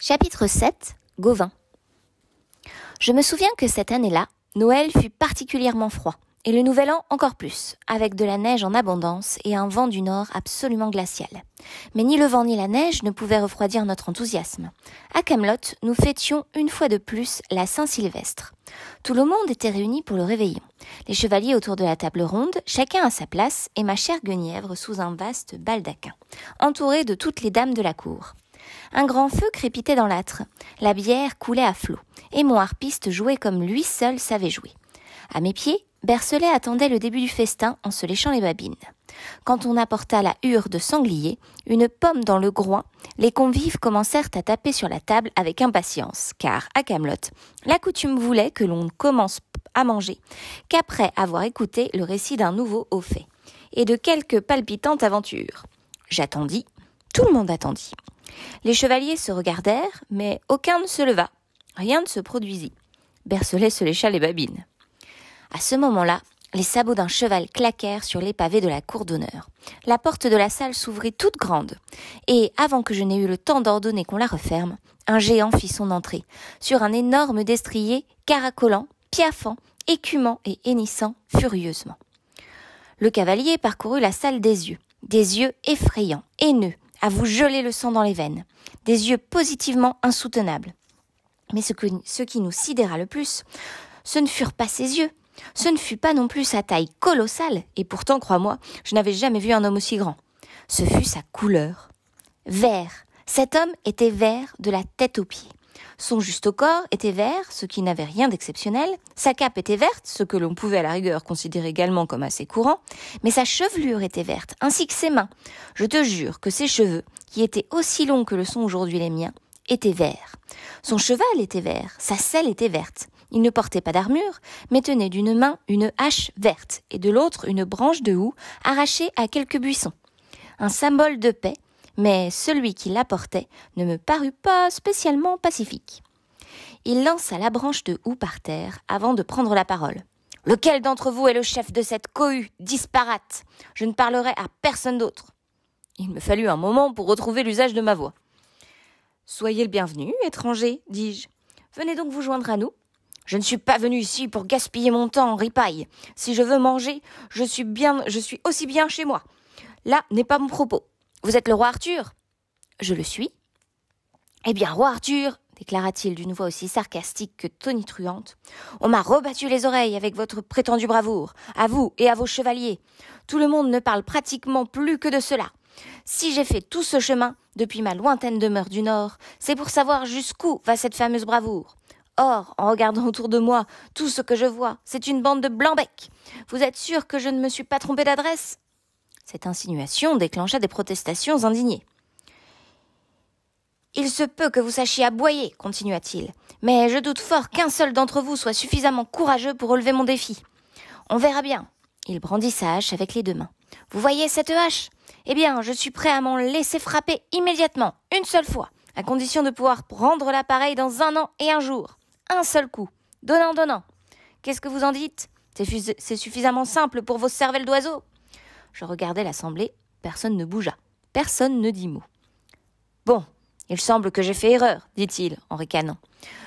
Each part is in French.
Chapitre 7 Gauvin. Je me souviens que cette année-là, Noël fut particulièrement froid, et le Nouvel An encore plus, avec de la neige en abondance et un vent du nord absolument glacial. Mais ni le vent ni la neige ne pouvaient refroidir notre enthousiasme. À Camelot, nous fêtions une fois de plus la Saint-Sylvestre. Tout le monde était réuni pour le réveillon. Les chevaliers autour de la table ronde, chacun à sa place, et ma chère Guenièvre sous un vaste baldaquin, entourée de toutes les dames de la cour. Un grand feu crépitait dans l'âtre. La bière coulait à flots, Et mon harpiste jouait comme lui seul savait jouer. À mes pieds, Bercelet attendait le début du festin en se léchant les babines. Quand on apporta la hure de sanglier, une pomme dans le groin, les convives commencèrent à taper sur la table avec impatience, car à Camelot, la coutume voulait que l'on commence à manger qu'après avoir écouté le récit d'un nouveau au fait et de quelques palpitantes aventures. J'attendis tout le monde attendit. Les chevaliers se regardèrent, mais aucun ne se leva. Rien ne se produisit. Bercelet se lécha les babines. À ce moment-là, les sabots d'un cheval claquèrent sur les pavés de la cour d'honneur. La porte de la salle s'ouvrit toute grande, et avant que je n'aie eu le temps d'ordonner qu'on la referme, un géant fit son entrée, sur un énorme destrier, caracolant, piaffant, écumant et hennissant furieusement. Le cavalier parcourut la salle des yeux, des yeux effrayants, haineux, à vous geler le sang dans les veines, des yeux positivement insoutenables. Mais ce, ce qui nous sidéra le plus, ce ne furent pas ses yeux, ce ne fut pas non plus sa taille colossale, et pourtant, crois-moi, je n'avais jamais vu un homme aussi grand. Ce fut sa couleur. Vert. Cet homme était vert de la tête aux pieds. Son juste corps était vert, ce qui n'avait rien d'exceptionnel. Sa cape était verte, ce que l'on pouvait à la rigueur considérer également comme assez courant. Mais sa chevelure était verte, ainsi que ses mains. Je te jure que ses cheveux, qui étaient aussi longs que le sont aujourd'hui les miens, étaient verts. Son cheval était vert, sa selle était verte. Il ne portait pas d'armure, mais tenait d'une main une hache verte et de l'autre une branche de houx arrachée à quelques buissons. Un symbole de paix mais celui qui l'apportait ne me parut pas spécialement pacifique. Il lança la branche de houx par terre avant de prendre la parole. Lequel d'entre vous est le chef de cette cohue disparate Je ne parlerai à personne d'autre. Il me fallut un moment pour retrouver l'usage de ma voix. Soyez le bienvenu, étranger, dis-je. Venez donc vous joindre à nous. Je ne suis pas venu ici pour gaspiller mon temps en ripaille. Si je veux manger, je suis bien, je suis aussi bien chez moi. Là n'est pas mon propos. Vous êtes le roi Arthur Je le suis. Eh bien, roi Arthur, déclara-t-il d'une voix aussi sarcastique que tonitruante, on m'a rebattu les oreilles avec votre prétendue bravoure, à vous et à vos chevaliers. Tout le monde ne parle pratiquement plus que de cela. Si j'ai fait tout ce chemin, depuis ma lointaine demeure du Nord, c'est pour savoir jusqu'où va cette fameuse bravoure. Or, en regardant autour de moi, tout ce que je vois, c'est une bande de blancs-becs. Vous êtes sûr que je ne me suis pas trompé d'adresse cette insinuation déclencha des protestations indignées. Il se peut que vous sachiez aboyer, continua-t-il, mais je doute fort qu'un seul d'entre vous soit suffisamment courageux pour relever mon défi. On verra bien. Il brandit sa hache avec les deux mains. Vous voyez cette hache Eh bien, je suis prêt à m'en laisser frapper immédiatement, une seule fois, à condition de pouvoir prendre l'appareil dans un an et un jour. Un seul coup. Donnant, donnant. Qu'est-ce que vous en dites C'est suffisamment simple pour vos cervelles d'oiseaux je regardais l'assemblée, personne ne bougea, personne ne dit mot. Bon, il semble que j'ai fait erreur, dit-il en ricanant.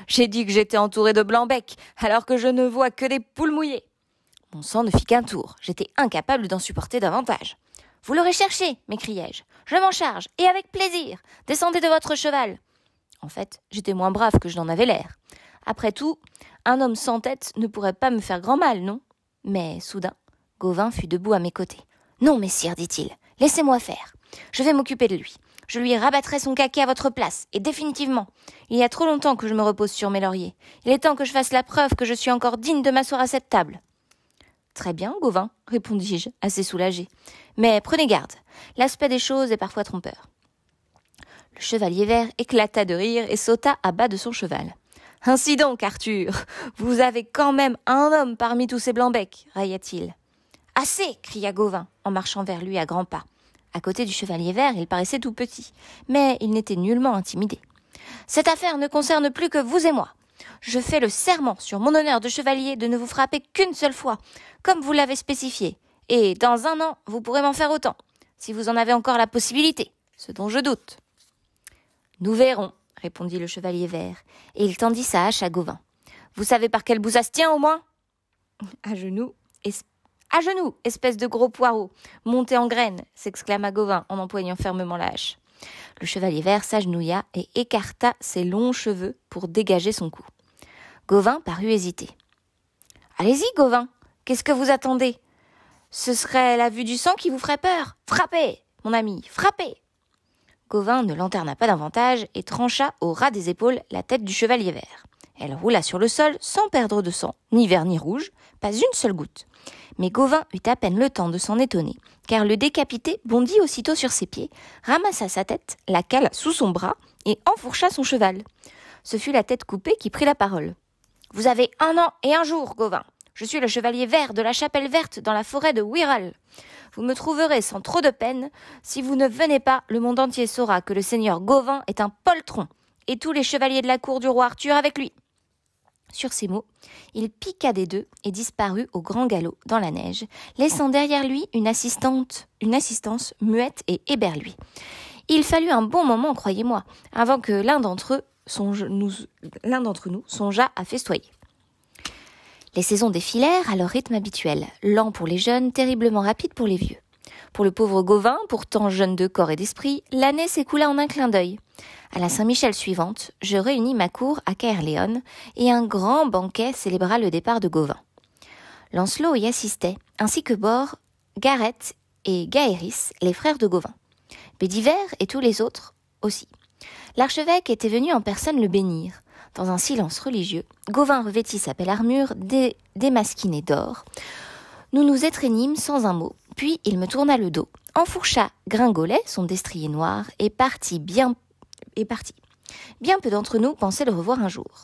J'ai dit que j'étais entouré de blancs becs, alors que je ne vois que des poules mouillées. Mon sang ne fit qu'un tour, j'étais incapable d'en supporter davantage. Vous l'aurez cherché, m'écriai-je. Je, je m'en charge, et avec plaisir. Descendez de votre cheval. En fait, j'étais moins brave que je n'en avais l'air. Après tout, un homme sans tête ne pourrait pas me faire grand mal, non Mais soudain, Gauvin fut debout à mes côtés. Non, messire, dit-il, laissez-moi faire. Je vais m'occuper de lui. Je lui rabattrai son caquet à votre place, et définitivement. Il y a trop longtemps que je me repose sur mes lauriers. Il est temps que je fasse la preuve que je suis encore digne de m'asseoir à cette table. Très bien, Gauvin, répondis-je, assez soulagé. Mais prenez garde. L'aspect des choses est parfois trompeur. Le chevalier vert éclata de rire et sauta à bas de son cheval. Ainsi donc, Arthur, vous avez quand même un homme parmi tous ces blancs-becs, railla-t-il. Assez cria Gauvin en marchant vers lui à grands pas. À côté du chevalier vert, il paraissait tout petit, mais il n'était nullement intimidé. Cette affaire ne concerne plus que vous et moi. Je fais le serment sur mon honneur de chevalier de ne vous frapper qu'une seule fois, comme vous l'avez spécifié, et dans un an, vous pourrez m'en faire autant, si vous en avez encore la possibilité, ce dont je doute. Nous verrons, répondit le chevalier vert, et il tendit sa hache à Gauvin. Vous savez par quel bout tient au moins À genoux, à genoux, espèce de gros poireau Montez en graines !» s'exclama Gauvin en empoignant fermement la hache. Le chevalier vert s'agenouilla et écarta ses longs cheveux pour dégager son cou. Gauvin parut hésiter. Allez-y, Gauvin Qu'est-ce que vous attendez Ce serait la vue du sang qui vous ferait peur Frappez, mon ami, frappez Gauvin ne lanterna pas davantage et trancha au ras des épaules la tête du chevalier vert. Elle roula sur le sol sans perdre de sang, ni vert ni rouge, pas une seule goutte. Mais Gauvin eut à peine le temps de s'en étonner, car le décapité bondit aussitôt sur ses pieds, ramassa sa tête, la cale sous son bras et enfourcha son cheval. Ce fut la tête coupée qui prit la parole. Vous avez un an et un jour, Gauvin. Je suis le chevalier vert de la chapelle verte dans la forêt de Wirral. Vous me trouverez sans trop de peine. Si vous ne venez pas, le monde entier saura que le seigneur Gauvin est un poltron, et tous les chevaliers de la cour du roi Arthur avec lui. Sur ces mots, il piqua des deux et disparut au grand galop dans la neige, laissant derrière lui une assistante, une assistance muette et éberluée. Il fallut un bon moment, croyez-moi, avant que l'un d'entre eux, nous, l'un d'entre nous songeât à festoyer. Les saisons défilèrent à leur rythme habituel, lent pour les jeunes, terriblement rapide pour les vieux. Pour le pauvre Gauvin, pourtant jeune de corps et d'esprit, l'année s'écoula en un clin d'œil. À la Saint-Michel suivante, je réunis ma cour à Caerléon et un grand banquet célébra le départ de Gauvin. Lancelot y assistait, ainsi que Bor, Gareth et Gaéris, les frères de Gauvin. Bédiver et tous les autres aussi. L'archevêque était venu en personne le bénir. Dans un silence religieux, Gauvin revêtit sa belle armure des démasquinée d'or. Nous nous étreignîmes sans un mot, puis il me tourna le dos, enfourcha Gringolet, son destrier noir, et partit bien. Et partit. Bien peu d'entre nous pensaient le revoir un jour.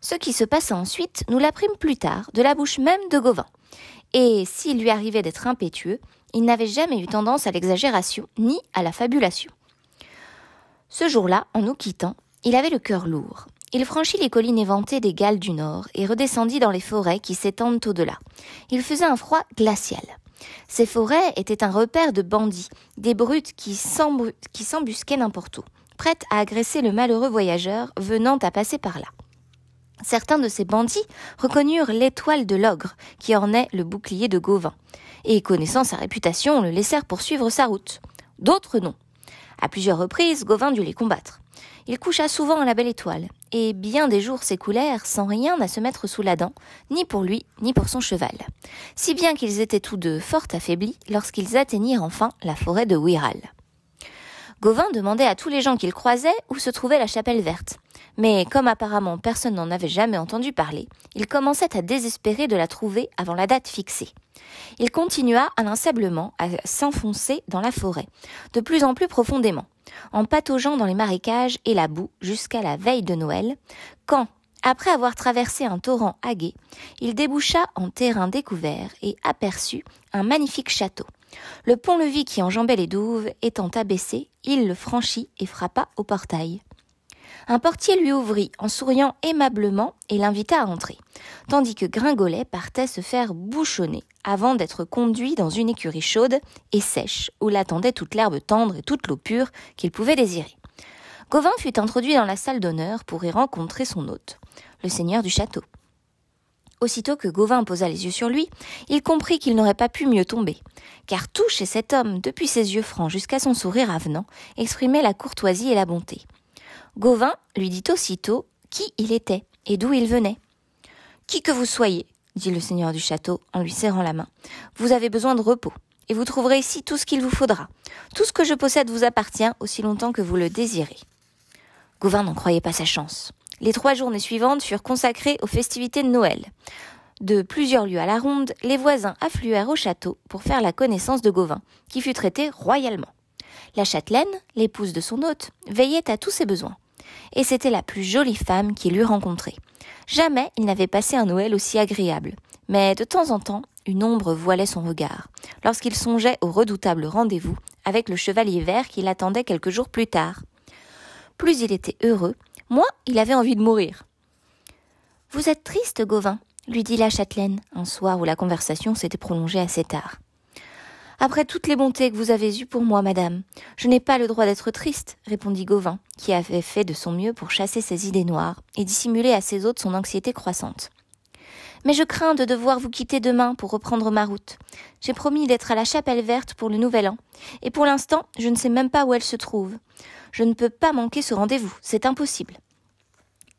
Ce qui se passa ensuite, nous l'apprîmes plus tard, de la bouche même de Gauvin. Et s'il lui arrivait d'être impétueux, il n'avait jamais eu tendance à l'exagération ni à la fabulation. Ce jour-là, en nous quittant, il avait le cœur lourd. Il franchit les collines éventées des Galles du Nord et redescendit dans les forêts qui s'étendent au-delà. Il faisait un froid glacial. Ces forêts étaient un repère de bandits, des brutes qui s'embusquaient n'importe où, prêtes à agresser le malheureux voyageur venant à passer par là. Certains de ces bandits reconnurent l'étoile de l'ogre qui ornait le bouclier de Gauvin, et connaissant sa réputation, le laissèrent poursuivre sa route. D'autres non. À plusieurs reprises, Gauvin dut les combattre. Il coucha souvent à la belle étoile, et bien des jours s'écoulèrent sans rien à se mettre sous la dent, ni pour lui, ni pour son cheval. Si bien qu'ils étaient tous deux fort affaiblis lorsqu'ils atteignirent enfin la forêt de Wiral. Gauvin demandait à tous les gens qu'il croisait où se trouvait la chapelle verte, mais comme apparemment personne n'en avait jamais entendu parler, il commençait à désespérer de la trouver avant la date fixée. Il continua inlassablement à s'enfoncer dans la forêt, de plus en plus profondément, en pataugeant dans les marécages et la boue jusqu'à la veille de Noël, quand, après avoir traversé un torrent hagué, il déboucha en terrain découvert et aperçut un magnifique château. Le pont-levis qui enjambait les douves étant abaissé, il le franchit et frappa au portail. Un portier lui ouvrit en souriant aimablement et l'invita à entrer, tandis que Gringolet partait se faire bouchonner avant d'être conduit dans une écurie chaude et sèche où l'attendait toute l'herbe tendre et toute l'eau pure qu'il pouvait désirer. Gauvin fut introduit dans la salle d'honneur pour y rencontrer son hôte, le seigneur du château. Aussitôt que Gauvin posa les yeux sur lui, il comprit qu'il n'aurait pas pu mieux tomber, car tout chez cet homme, depuis ses yeux francs jusqu'à son sourire avenant, exprimait la courtoisie et la bonté. Gauvin lui dit aussitôt qui il était et d'où il venait. Qui que vous soyez, dit le seigneur du château en lui serrant la main, vous avez besoin de repos, et vous trouverez ici tout ce qu'il vous faudra. Tout ce que je possède vous appartient aussi longtemps que vous le désirez. Gauvin n'en croyait pas sa chance. Les trois journées suivantes furent consacrées aux festivités de Noël. De plusieurs lieux à la ronde, les voisins affluèrent au château pour faire la connaissance de Gauvin, qui fut traité royalement. La châtelaine, l'épouse de son hôte, veillait à tous ses besoins et c'était la plus jolie femme qu'il eût rencontrée. Jamais il n'avait passé un Noël aussi agréable. Mais de temps en temps, une ombre voilait son regard, lorsqu'il songeait au redoutable rendez-vous avec le chevalier vert qui l'attendait quelques jours plus tard. Plus il était heureux, moins il avait envie de mourir. Vous êtes triste, Gauvin, lui dit la châtelaine, un soir où la conversation s'était prolongée assez tard. Après toutes les bontés que vous avez eues pour moi, madame, je n'ai pas le droit d'être triste, répondit Gauvin, qui avait fait de son mieux pour chasser ses idées noires et dissimuler à ses hôtes son anxiété croissante. Mais je crains de devoir vous quitter demain pour reprendre ma route. J'ai promis d'être à la chapelle verte pour le nouvel an, et pour l'instant, je ne sais même pas où elle se trouve. Je ne peux pas manquer ce rendez-vous, c'est impossible.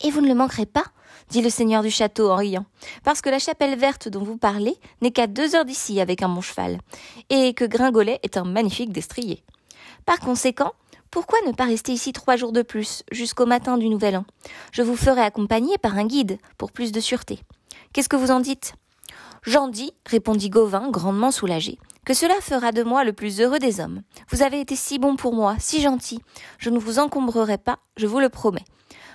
Et vous ne le manquerez pas dit le seigneur du château en riant, parce que la chapelle verte dont vous parlez n'est qu'à deux heures d'ici avec un bon cheval, et que Gringolet est un magnifique destrier. Par conséquent, pourquoi ne pas rester ici trois jours de plus, jusqu'au matin du Nouvel An Je vous ferai accompagner par un guide, pour plus de sûreté. Qu'est-ce que vous en dites J'en dis, répondit Gauvin, grandement soulagé, que cela fera de moi le plus heureux des hommes. Vous avez été si bon pour moi, si gentil. Je ne vous encombrerai pas, je vous le promets.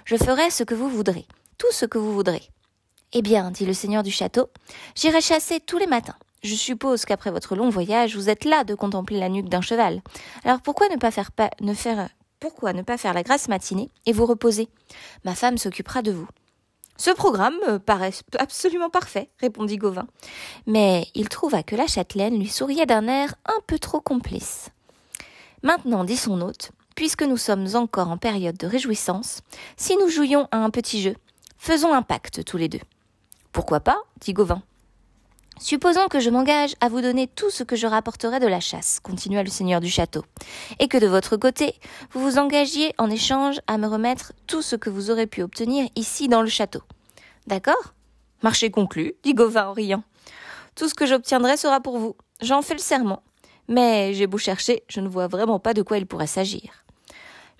Je ferai ce que vous voudrez tout ce que vous voudrez. Eh bien, dit le seigneur du château, j'irai chasser tous les matins. Je suppose qu'après votre long voyage, vous êtes là de contempler la nuque d'un cheval. Alors pourquoi ne pas faire, ne faire, pourquoi ne pas faire la grasse matinée et vous reposer Ma femme s'occupera de vous. Ce programme euh, paraît absolument parfait, répondit Gauvin. Mais il trouva que la châtelaine lui souriait d'un air un peu trop complice. Maintenant, dit son hôte, puisque nous sommes encore en période de réjouissance, si nous jouions à un petit jeu, Faisons un pacte tous les deux. Pourquoi pas dit Gauvin. Supposons que je m'engage à vous donner tout ce que je rapporterai de la chasse, continua le seigneur du château, et que de votre côté, vous vous engagiez en échange à me remettre tout ce que vous aurez pu obtenir ici dans le château. D'accord Marché conclu, dit Gauvin en riant. Tout ce que j'obtiendrai sera pour vous. J'en fais le serment. Mais j'ai beau chercher, je ne vois vraiment pas de quoi il pourrait s'agir.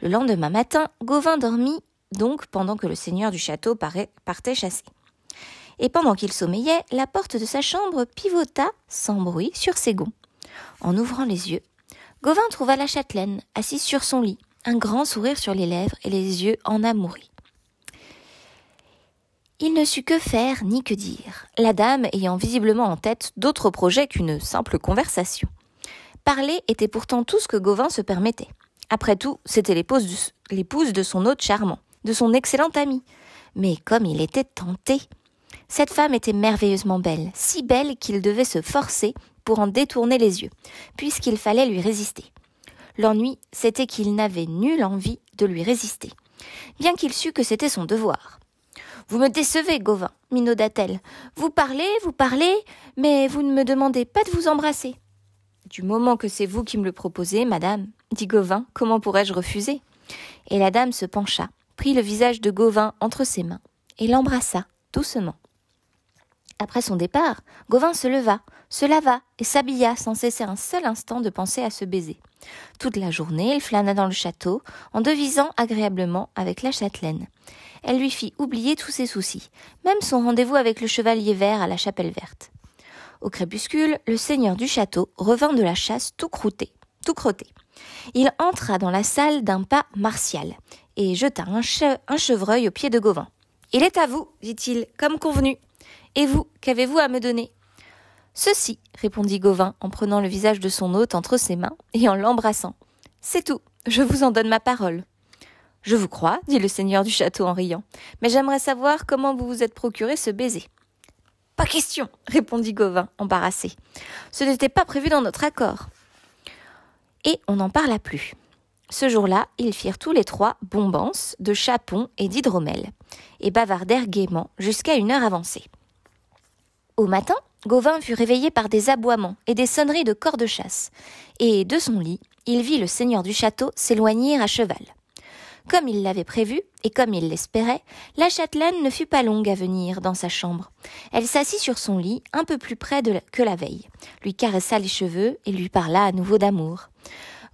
Le lendemain matin, Gauvin dormit donc pendant que le seigneur du château partait chasser. Et pendant qu'il sommeillait, la porte de sa chambre pivota sans bruit sur ses gonds. En ouvrant les yeux, Gauvin trouva la châtelaine, assise sur son lit, un grand sourire sur les lèvres et les yeux en enamouris. Il ne sut que faire ni que dire, la dame ayant visiblement en tête d'autres projets qu'une simple conversation. Parler était pourtant tout ce que Gauvin se permettait. Après tout, c'était l'épouse de son hôte charmant de son excellente amie. Mais comme il était tenté. Cette femme était merveilleusement belle, si belle qu'il devait se forcer pour en détourner les yeux, puisqu'il fallait lui résister. L'ennui, c'était qu'il n'avait nulle envie de lui résister, bien qu'il sût que c'était son devoir. Vous me décevez, Gauvin, minauda-t-elle. Vous parlez, vous parlez, mais vous ne me demandez pas de vous embrasser. Du moment que c'est vous qui me le proposez, madame, dit Gauvin, comment pourrais-je refuser Et la dame se pencha, prit le visage de Gauvin entre ses mains et l'embrassa doucement. Après son départ, Gauvin se leva, se lava et s'habilla sans cesser un seul instant de penser à ce baiser. Toute la journée, il flâna dans le château, en devisant agréablement avec la châtelaine. Elle lui fit oublier tous ses soucis, même son rendez-vous avec le chevalier vert à la chapelle verte. Au crépuscule, le seigneur du château revint de la chasse tout croûté, tout crotté. Il entra dans la salle d'un pas martial et jeta un, chevreuil au pied de Gauvin. Il est à vous, dit-il, comme convenu. Et vous, qu'avez-vous à me donner Ceci, répondit Gauvin en prenant le visage de son hôte entre ses mains et en l'embrassant. C'est tout, je vous en donne ma parole. Je vous crois, dit le seigneur du château en riant, mais j'aimerais savoir comment vous vous êtes procuré ce baiser. Pas question, répondit Gauvin, embarrassé. Ce n'était pas prévu dans notre accord. Et on n'en parla plus. Ce jour-là, ils firent tous les trois bombance de chapon et d'hydromel, et bavardèrent gaiement jusqu'à une heure avancée. Au matin, Gauvin fut réveillé par des aboiements et des sonneries de corps de chasse, et de son lit, il vit le seigneur du château s'éloigner à cheval. Comme il l'avait prévu, et comme il l'espérait, la châtelaine ne fut pas longue à venir dans sa chambre. Elle s'assit sur son lit, un peu plus près que la veille, lui caressa les cheveux et lui parla à nouveau d'amour.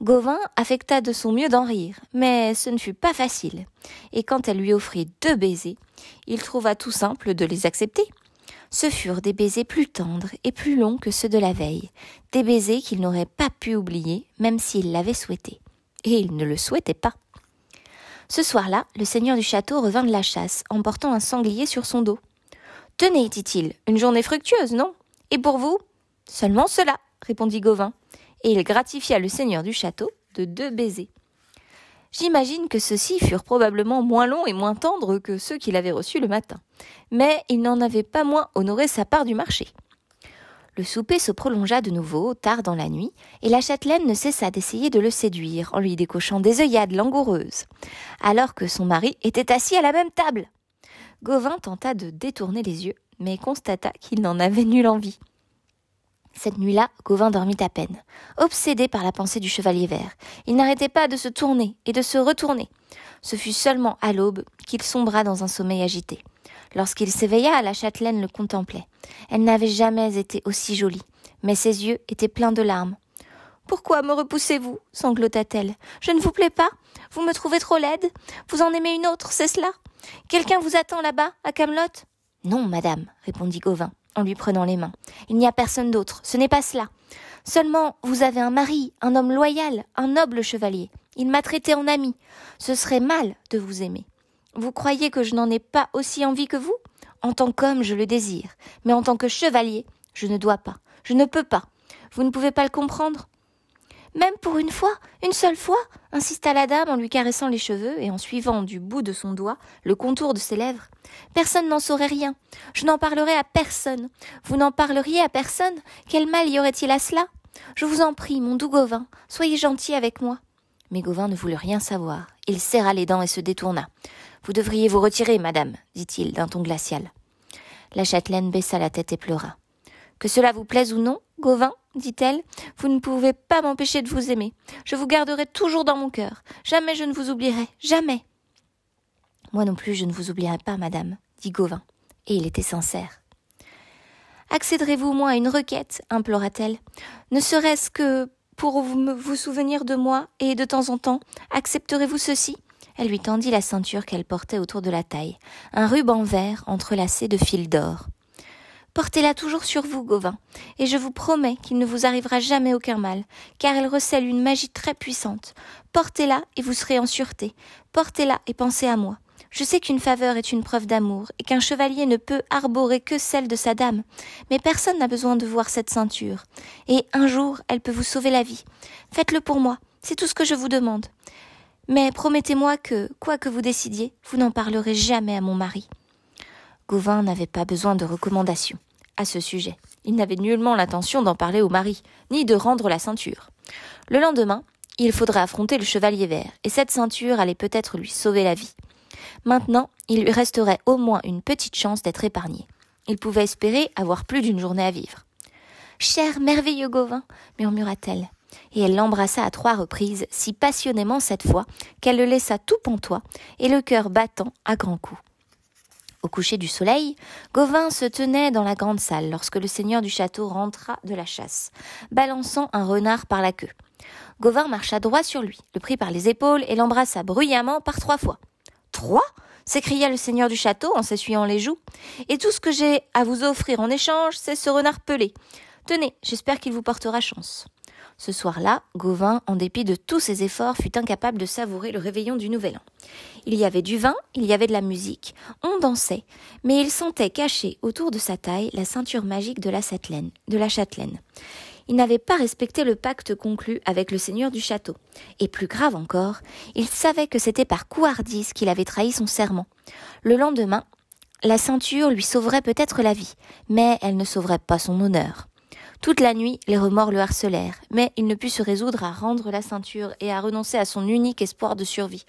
Gauvin affecta de son mieux d'en rire, mais ce ne fut pas facile. Et quand elle lui offrit deux baisers, il trouva tout simple de les accepter. Ce furent des baisers plus tendres et plus longs que ceux de la veille, des baisers qu'il n'aurait pas pu oublier, même s'il l'avait souhaité. Et il ne le souhaitait pas. Ce soir-là, le seigneur du château revint de la chasse, emportant un sanglier sur son dos. Tenez, dit-il, une journée fructueuse, non Et pour vous Seulement cela, répondit Gauvin et il gratifia le seigneur du château de deux baisers. J'imagine que ceux-ci furent probablement moins longs et moins tendres que ceux qu'il avait reçus le matin, mais il n'en avait pas moins honoré sa part du marché. Le souper se prolongea de nouveau, tard dans la nuit, et la châtelaine ne cessa d'essayer de le séduire en lui décochant des œillades langoureuses, alors que son mari était assis à la même table. Gauvin tenta de détourner les yeux, mais constata qu'il n'en avait nulle envie. Cette nuit-là, Gauvin dormit à peine, obsédé par la pensée du chevalier vert. Il n'arrêtait pas de se tourner et de se retourner. Ce fut seulement à l'aube qu'il sombra dans un sommeil agité. Lorsqu'il s'éveilla, la châtelaine le contemplait. Elle n'avait jamais été aussi jolie, mais ses yeux étaient pleins de larmes. Pourquoi me repoussez-vous sanglota-t-elle. Je ne vous plais pas Vous me trouvez trop laide Vous en aimez une autre, c'est cela Quelqu'un vous attend là-bas, à Camelot Non, madame, répondit Gauvin en lui prenant les mains. Il n'y a personne d'autre, ce n'est pas cela. Seulement, vous avez un mari, un homme loyal, un noble chevalier. Il m'a traité en ami. Ce serait mal de vous aimer. Vous croyez que je n'en ai pas aussi envie que vous En tant qu'homme, je le désire, mais en tant que chevalier, je ne dois pas, je ne peux pas. Vous ne pouvez pas le comprendre même pour une fois, une seule fois, insista la dame en lui caressant les cheveux et en suivant du bout de son doigt le contour de ses lèvres. Personne n'en saurait rien. Je n'en parlerai à personne. Vous n'en parleriez à personne. Quel mal y aurait-il à cela? Je vous en prie, mon doux Gauvin, soyez gentil avec moi. Mais Gauvin ne voulut rien savoir. Il serra les dents et se détourna. Vous devriez vous retirer, madame, dit-il d'un ton glacial. La châtelaine baissa la tête et pleura. Que cela vous plaise ou non, Gauvin, dit-elle, vous ne pouvez pas m'empêcher de vous aimer. Je vous garderai toujours dans mon cœur. Jamais je ne vous oublierai, jamais. Moi non plus, je ne vous oublierai pas, madame, dit Gauvin. Et il était sincère. Accéderez-vous moi moins à une requête, implora-t-elle. Ne serait-ce que pour vous, vous souvenir de moi et de temps en temps, accepterez-vous ceci Elle lui tendit la ceinture qu'elle portait autour de la taille, un ruban vert entrelacé de fils d'or. Portez-la toujours sur vous, Gauvin, et je vous promets qu'il ne vous arrivera jamais aucun mal, car elle recèle une magie très puissante. Portez-la et vous serez en sûreté. Portez-la et pensez à moi. Je sais qu'une faveur est une preuve d'amour, et qu'un chevalier ne peut arborer que celle de sa dame, mais personne n'a besoin de voir cette ceinture. Et un jour, elle peut vous sauver la vie. Faites-le pour moi, c'est tout ce que je vous demande. Mais promettez-moi que, quoi que vous décidiez, vous n'en parlerez jamais à mon mari. Gauvin n'avait pas besoin de recommandations ce sujet. Il n'avait nullement l'intention d'en parler au mari, ni de rendre la ceinture. Le lendemain, il faudrait affronter le chevalier vert, et cette ceinture allait peut-être lui sauver la vie. Maintenant, il lui resterait au moins une petite chance d'être épargné. Il pouvait espérer avoir plus d'une journée à vivre. Cher merveilleux Gauvin, murmura-t-elle, et elle l'embrassa à trois reprises, si passionnément cette fois, qu'elle le laissa tout pantois et le cœur battant à grands coups. Au coucher du soleil, Gauvin se tenait dans la grande salle lorsque le seigneur du château rentra de la chasse, balançant un renard par la queue. Gauvin marcha droit sur lui, le prit par les épaules et l'embrassa bruyamment par trois fois. Trois s'écria le seigneur du château en s'essuyant les joues. Et tout ce que j'ai à vous offrir en échange, c'est ce renard pelé. Tenez, j'espère qu'il vous portera chance. Ce soir-là, Gauvin, en dépit de tous ses efforts, fut incapable de savourer le réveillon du Nouvel An. Il y avait du vin, il y avait de la musique, on dansait, mais il sentait cacher autour de sa taille la ceinture magique de la De la châtelaine. Il n'avait pas respecté le pacte conclu avec le seigneur du château. Et plus grave encore, il savait que c'était par couardise qu'il avait trahi son serment. Le lendemain, la ceinture lui sauverait peut-être la vie, mais elle ne sauverait pas son honneur. Toute la nuit, les remords le harcelèrent, mais il ne put se résoudre à rendre la ceinture et à renoncer à son unique espoir de survie.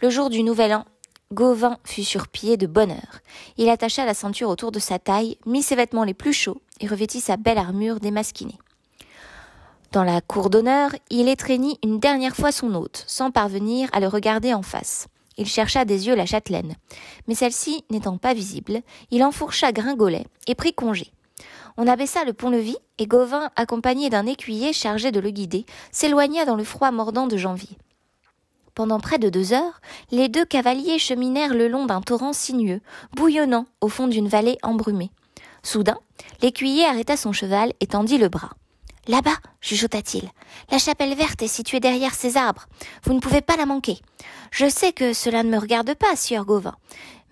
Le jour du Nouvel An, Gauvin fut sur pied de bonne heure. Il attacha la ceinture autour de sa taille, mit ses vêtements les plus chauds et revêtit sa belle armure démasquinée. Dans la cour d'honneur, il étreignit une dernière fois son hôte, sans parvenir à le regarder en face. Il chercha des yeux la châtelaine. Mais celle-ci n'étant pas visible, il enfourcha Gringolet et prit congé. On abaissa le pont-levis et Gauvin, accompagné d'un écuyer chargé de le guider, s'éloigna dans le froid mordant de janvier. Pendant près de deux heures, les deux cavaliers cheminèrent le long d'un torrent sinueux, bouillonnant au fond d'une vallée embrumée. Soudain, l'écuyer arrêta son cheval et tendit le bras. Là-bas, chuchota-t-il, la chapelle verte est située derrière ces arbres. Vous ne pouvez pas la manquer. Je sais que cela ne me regarde pas, sieur Gauvin.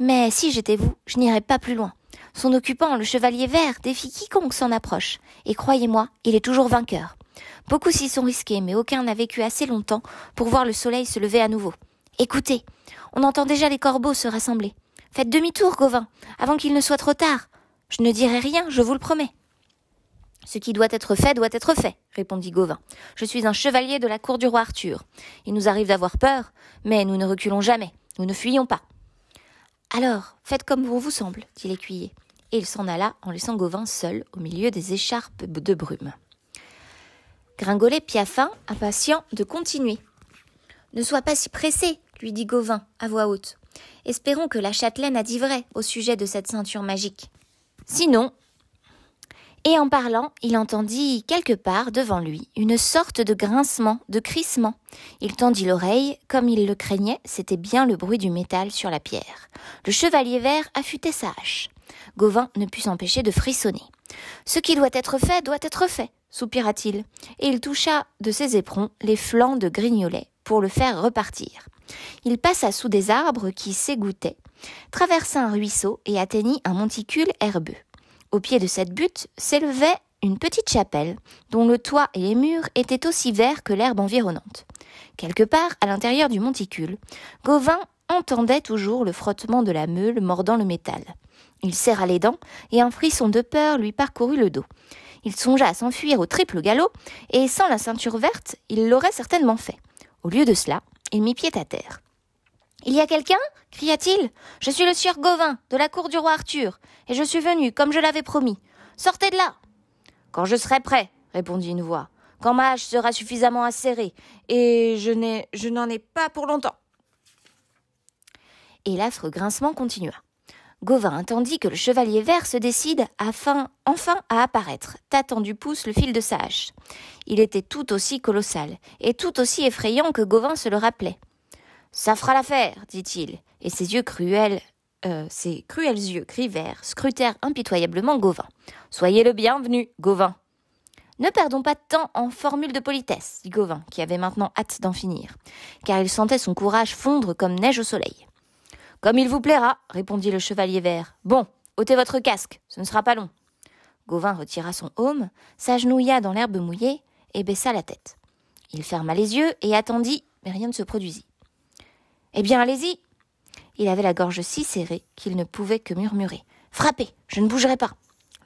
Mais si j'étais vous, je n'irais pas plus loin. Son occupant, le chevalier vert, défie quiconque s'en approche. Et croyez-moi, il est toujours vainqueur. Beaucoup s'y sont risqués, mais aucun n'a vécu assez longtemps pour voir le soleil se lever à nouveau. Écoutez, on entend déjà les corbeaux se rassembler. Faites demi-tour, Gauvin, avant qu'il ne soit trop tard. Je ne dirai rien, je vous le promets. Ce qui doit être fait doit être fait, répondit Gauvin. Je suis un chevalier de la cour du roi Arthur. Il nous arrive d'avoir peur, mais nous ne reculons jamais, nous ne fuyons pas. Alors, faites comme vous vous semble, dit l'écuyer et il s'en alla en laissant Gauvin seul au milieu des écharpes de brume. Gringolet Piafin, impatient de continuer. Ne sois pas si pressé, lui dit Gauvin à voix haute. Espérons que la châtelaine a dit vrai au sujet de cette ceinture magique. Sinon. Et en parlant, il entendit quelque part devant lui une sorte de grincement, de crissement. Il tendit l'oreille, comme il le craignait, c'était bien le bruit du métal sur la pierre. Le chevalier vert affûtait sa hache. Gauvin ne put s'empêcher de frissonner. Ce qui doit être fait doit être fait, soupira-t-il, et il toucha de ses éperons les flancs de Grignolet pour le faire repartir. Il passa sous des arbres qui s'égouttaient, traversa un ruisseau et atteignit un monticule herbeux. Au pied de cette butte s'élevait une petite chapelle, dont le toit et les murs étaient aussi verts que l'herbe environnante. Quelque part, à l'intérieur du monticule, Gauvin entendait toujours le frottement de la meule mordant le métal. Il serra les dents, et un frisson de peur lui parcourut le dos. Il songea à s'enfuir au triple galop, et sans la ceinture verte, il l'aurait certainement fait. Au lieu de cela, il mit pied à terre. Il y a quelqu'un cria-t-il. Je suis le sieur Gauvin, de la cour du roi Arthur, et je suis venu, comme je l'avais promis. Sortez de là Quand je serai prêt, répondit une voix, quand ma hache sera suffisamment acérée, et je n'ai, je n'en ai pas pour longtemps. Et l'affreux grincement continua. Gauvin attendit que le chevalier vert se décide afin enfin à apparaître, tâtant du pouce le fil de sa hache. Il était tout aussi colossal et tout aussi effrayant que Gauvin se le rappelait. Ça fera l'affaire, dit-il, et ses yeux cruels, euh, ses cruels yeux gris verts scrutèrent impitoyablement Gauvin. Soyez le bienvenu, Gauvin. Ne perdons pas de temps en formules de politesse, dit Gauvin, qui avait maintenant hâte d'en finir, car il sentait son courage fondre comme neige au soleil. Comme il vous plaira, répondit le chevalier vert. Bon, ôtez votre casque, ce ne sera pas long. Gauvin retira son aume, s'agenouilla dans l'herbe mouillée et baissa la tête. Il ferma les yeux et attendit, mais rien ne se produisit. Eh bien, allez-y Il avait la gorge si serrée qu'il ne pouvait que murmurer. Frappez, je ne bougerai pas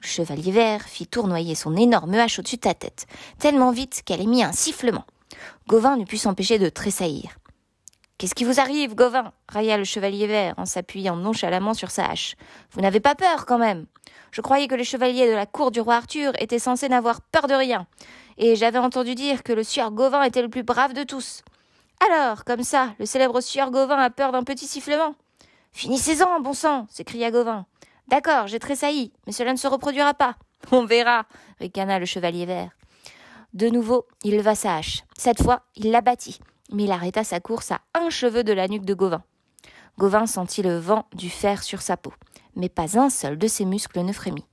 Le chevalier vert fit tournoyer son énorme hache au-dessus de sa tête, tellement vite qu'elle émit un sifflement. Gauvin ne put s'empêcher de tressaillir. Qu'est-ce qui vous arrive, Gauvin railla le chevalier vert en s'appuyant nonchalamment sur sa hache. Vous n'avez pas peur quand même Je croyais que les chevaliers de la cour du roi Arthur étaient censés n'avoir peur de rien, et j'avais entendu dire que le sieur Gauvin était le plus brave de tous. Alors, comme ça, le célèbre sieur Gauvin a peur d'un petit sifflement Finissez-en, bon sang s'écria Gauvin. D'accord, j'ai tressailli, mais cela ne se reproduira pas. On verra, ricana le chevalier vert. De nouveau, il leva sa hache. Cette fois, il l'abattit mais il arrêta sa course à un cheveu de la nuque de Gauvin. Gauvin sentit le vent du fer sur sa peau, mais pas un seul de ses muscles ne frémit.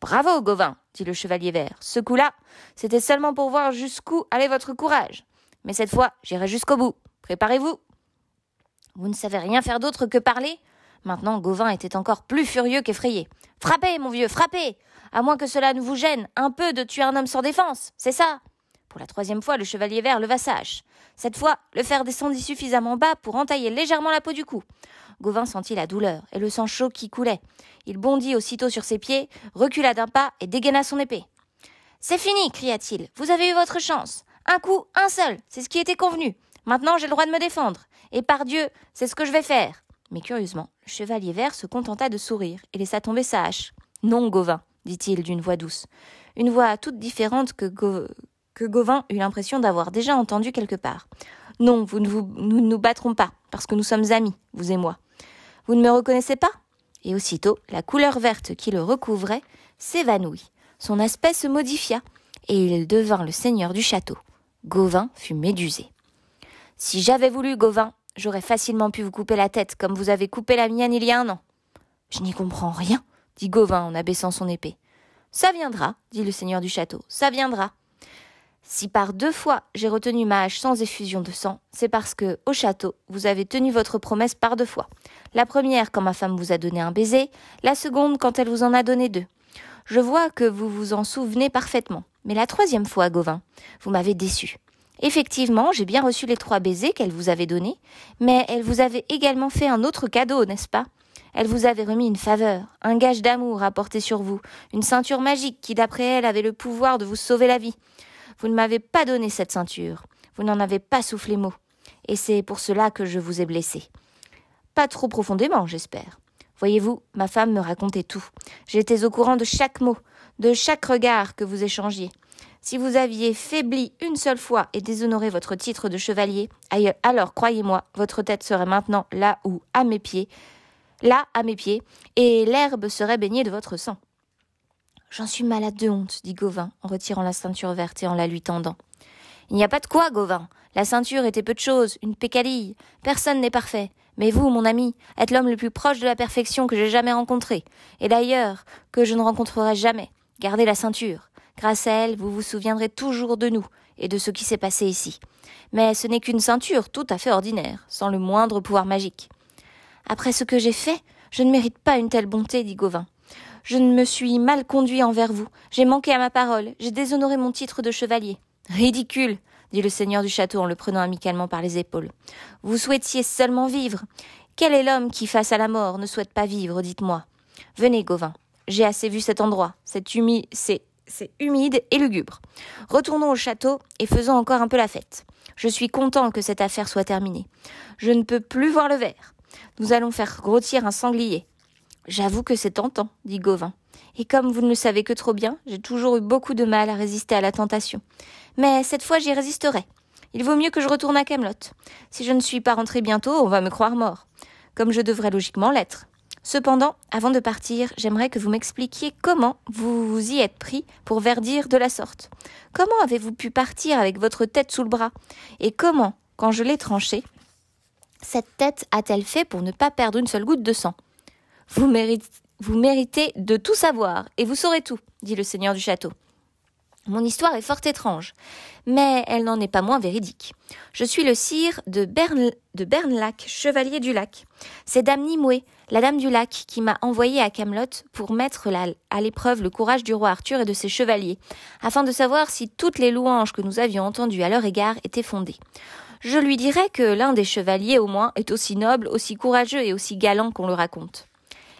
Bravo, Gauvin, dit le chevalier vert. Ce coup-là, c'était seulement pour voir jusqu'où allait votre courage. Mais cette fois, j'irai jusqu'au bout. Préparez-vous. Vous ne savez rien faire d'autre que parler Maintenant, Gauvin était encore plus furieux qu'effrayé. Frappez, mon vieux, frappez À moins que cela ne vous gêne un peu de tuer un homme sans défense, c'est ça pour la troisième fois, le chevalier vert leva sa hache. Cette fois, le fer descendit suffisamment bas pour entailler légèrement la peau du cou. Gauvin sentit la douleur et le sang chaud qui coulait. Il bondit aussitôt sur ses pieds, recula d'un pas et dégaina son épée. C'est fini, cria-t-il. Vous avez eu votre chance. Un coup, un seul, c'est ce qui était convenu. Maintenant, j'ai le droit de me défendre. Et par Dieu, c'est ce que je vais faire. Mais curieusement, le chevalier vert se contenta de sourire et laissa tomber sa hache. Non, Gauvin, dit-il d'une voix douce. Une voix toute différente que, que Gauvin eut l'impression d'avoir déjà entendu quelque part. Non, vous ne nous ne nous battrons pas, parce que nous sommes amis, vous et moi. Vous ne me reconnaissez pas Et aussitôt, la couleur verte qui le recouvrait s'évanouit. Son aspect se modifia, et il devint le seigneur du château. Gauvin fut médusé. Si j'avais voulu, Gauvin, j'aurais facilement pu vous couper la tête, comme vous avez coupé la mienne il y a un an. Je n'y comprends rien, dit Gauvin en abaissant son épée. Ça viendra, dit le seigneur du château, ça viendra. Si par deux fois j'ai retenu ma hache sans effusion de sang, c'est parce que, au château, vous avez tenu votre promesse par deux fois. La première quand ma femme vous a donné un baiser, la seconde quand elle vous en a donné deux. Je vois que vous vous en souvenez parfaitement. Mais la troisième fois, Gauvin, vous m'avez déçu. Effectivement, j'ai bien reçu les trois baisers qu'elle vous avait donnés, mais elle vous avait également fait un autre cadeau, n'est-ce pas? Elle vous avait remis une faveur, un gage d'amour à porter sur vous, une ceinture magique qui, d'après elle, avait le pouvoir de vous sauver la vie. Vous ne m'avez pas donné cette ceinture, vous n'en avez pas soufflé mot, et c'est pour cela que je vous ai blessé. Pas trop profondément, j'espère. Voyez-vous, ma femme me racontait tout. J'étais au courant de chaque mot, de chaque regard que vous échangiez. Si vous aviez faibli une seule fois et déshonoré votre titre de chevalier, alors croyez-moi, votre tête serait maintenant là où, à mes pieds, là à mes pieds, et l'herbe serait baignée de votre sang. J'en suis malade de honte, dit Gauvin, en retirant la ceinture verte et en la lui tendant. Il n'y a pas de quoi, Gauvin. La ceinture était peu de chose, une pécadille. Personne n'est parfait. Mais vous, mon ami, êtes l'homme le plus proche de la perfection que j'ai jamais rencontré, et d'ailleurs que je ne rencontrerai jamais. Gardez la ceinture. Grâce à elle, vous vous souviendrez toujours de nous et de ce qui s'est passé ici. Mais ce n'est qu'une ceinture tout à fait ordinaire, sans le moindre pouvoir magique. Après ce que j'ai fait, je ne mérite pas une telle bonté, dit Gauvin. Je ne me suis mal conduit envers vous. J'ai manqué à ma parole. J'ai déshonoré mon titre de chevalier. Ridicule dit le seigneur du château en le prenant amicalement par les épaules. Vous souhaitiez seulement vivre. Quel est l'homme qui, face à la mort, ne souhaite pas vivre, dites-moi Venez, Gauvin. J'ai assez vu cet endroit. C'est humide, c'est, humide et lugubre. Retournons au château et faisons encore un peu la fête. Je suis content que cette affaire soit terminée. Je ne peux plus voir le verre. Nous allons faire grottir un sanglier. J'avoue que c'est tentant, dit Gauvin. Et comme vous ne le savez que trop bien, j'ai toujours eu beaucoup de mal à résister à la tentation. Mais cette fois j'y résisterai. Il vaut mieux que je retourne à Camelot. Si je ne suis pas rentré bientôt, on va me croire mort, comme je devrais logiquement l'être. Cependant, avant de partir, j'aimerais que vous m'expliquiez comment vous vous y êtes pris pour verdir de la sorte. Comment avez-vous pu partir avec votre tête sous le bras Et comment, quand je l'ai tranchée, cette tête a-t-elle fait pour ne pas perdre une seule goutte de sang vous méritez, de tout savoir, et vous saurez tout, dit le seigneur du château. Mon histoire est fort étrange, mais elle n'en est pas moins véridique. Je suis le sire de, Bernlac, chevalier du lac. C'est Dame Nimue, la dame du lac, qui m'a envoyé à Camelot pour mettre à l'épreuve le courage du roi Arthur et de ses chevaliers, afin de savoir si toutes les louanges que nous avions entendues à leur égard étaient fondées. Je lui dirai que l'un des chevaliers au moins est aussi noble, aussi courageux et aussi galant qu'on le raconte.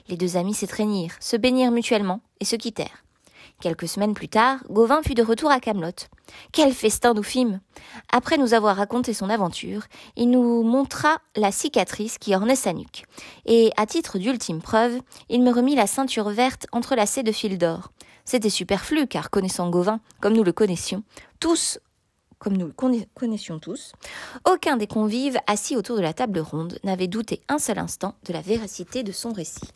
Les deux amis s'étreignirent, se bénirent mutuellement et se quittèrent. Quelques semaines plus tard, Gauvin fut de retour à Camelot. Quel festin nous fîmes Après nous avoir raconté son aventure, il nous montra la cicatrice qui ornait sa nuque. Et, à titre d'ultime preuve, il me remit la ceinture verte entrelacée de fils d'or. C'était superflu, car connaissant Gauvin, comme nous le connaissions, tous comme nous le connaissions tous, aucun des convives assis autour de la table ronde n'avait douté un seul instant de la véracité de son récit.